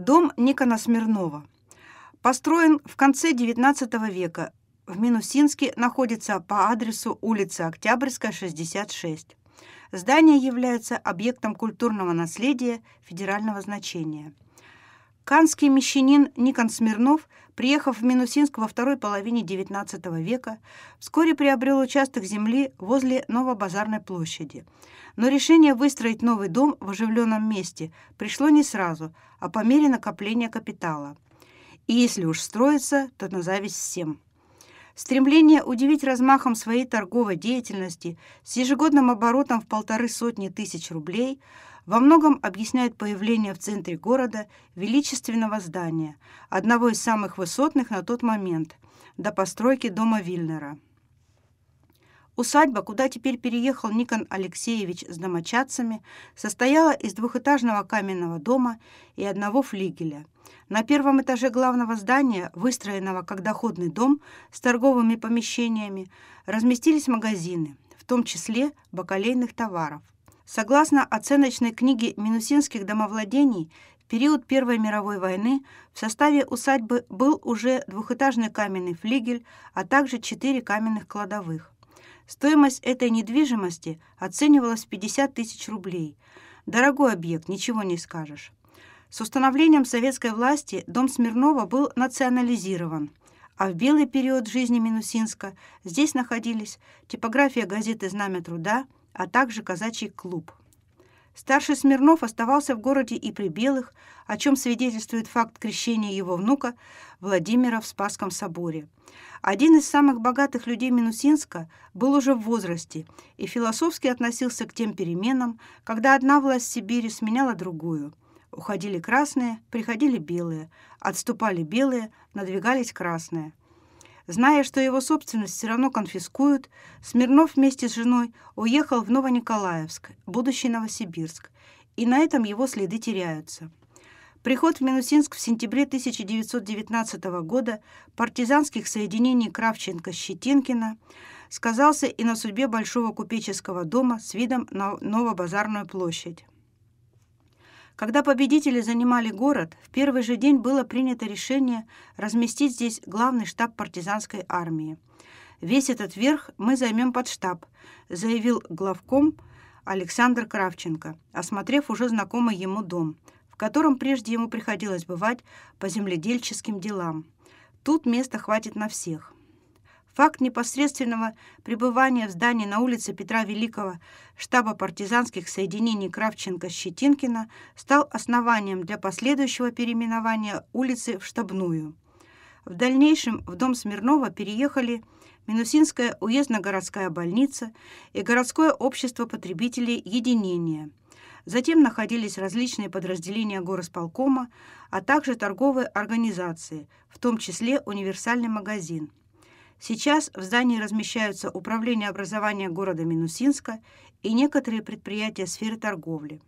Дом Никона Смирнова. Построен в конце XIX века. В Минусинске находится по адресу улица Октябрьская, 66. Здание является объектом культурного наследия федерального значения – Канский мещанин Никон Смирнов, приехав в Минусинск во второй половине XIX века, вскоре приобрел участок земли возле Новобазарной площади. Но решение выстроить новый дом в оживленном месте пришло не сразу, а по мере накопления капитала. И если уж строится, то на зависть всем. Стремление удивить размахом своей торговой деятельности с ежегодным оборотом в полторы сотни тысяч рублей – во многом объясняет появление в центре города величественного здания, одного из самых высотных на тот момент, до постройки дома Вильнера. Усадьба, куда теперь переехал Никон Алексеевич с домочадцами, состояла из двухэтажного каменного дома и одного флигеля. На первом этаже главного здания, выстроенного как доходный дом с торговыми помещениями, разместились магазины, в том числе бакалейных товаров – Согласно оценочной книге минусинских домовладений, в период Первой мировой войны в составе усадьбы был уже двухэтажный каменный флигель, а также четыре каменных кладовых. Стоимость этой недвижимости оценивалась в 50 тысяч рублей. Дорогой объект, ничего не скажешь. С установлением советской власти дом Смирнова был национализирован, а в белый период жизни Минусинска здесь находились типография газеты «Знамя труда», а также казачий клуб. Старший Смирнов оставался в городе и при Белых, о чем свидетельствует факт крещения его внука Владимира в Спасском соборе. Один из самых богатых людей Минусинска был уже в возрасте и философски относился к тем переменам, когда одна власть Сибири сменяла другую. Уходили красные, приходили белые, отступали белые, надвигались красные – Зная, что его собственность все равно конфискуют, Смирнов вместе с женой уехал в Новониколаевск, будущий Новосибирск, и на этом его следы теряются. Приход в Минусинск в сентябре 1919 года партизанских соединений Кравченко-Щетинкина сказался и на судьбе большого купеческого дома с видом на Новобазарную площадь. Когда победители занимали город, в первый же день было принято решение разместить здесь главный штаб партизанской армии. «Весь этот верх мы займем под штаб», заявил главком Александр Кравченко, осмотрев уже знакомый ему дом, в котором прежде ему приходилось бывать по земледельческим делам. Тут места хватит на всех. Факт непосредственного пребывания в здании на улице Петра Великого штаба партизанских соединений Кравченко-Щетинкина стал основанием для последующего переименования улицы в штабную. В дальнейшем в дом Смирнова переехали Минусинская уездно-городская больница и городское общество потребителей «Единение». Затем находились различные подразделения горосполкома, а также торговые организации, в том числе универсальный магазин – Сейчас в здании размещаются Управление образования города Минусинска и некоторые предприятия сферы торговли.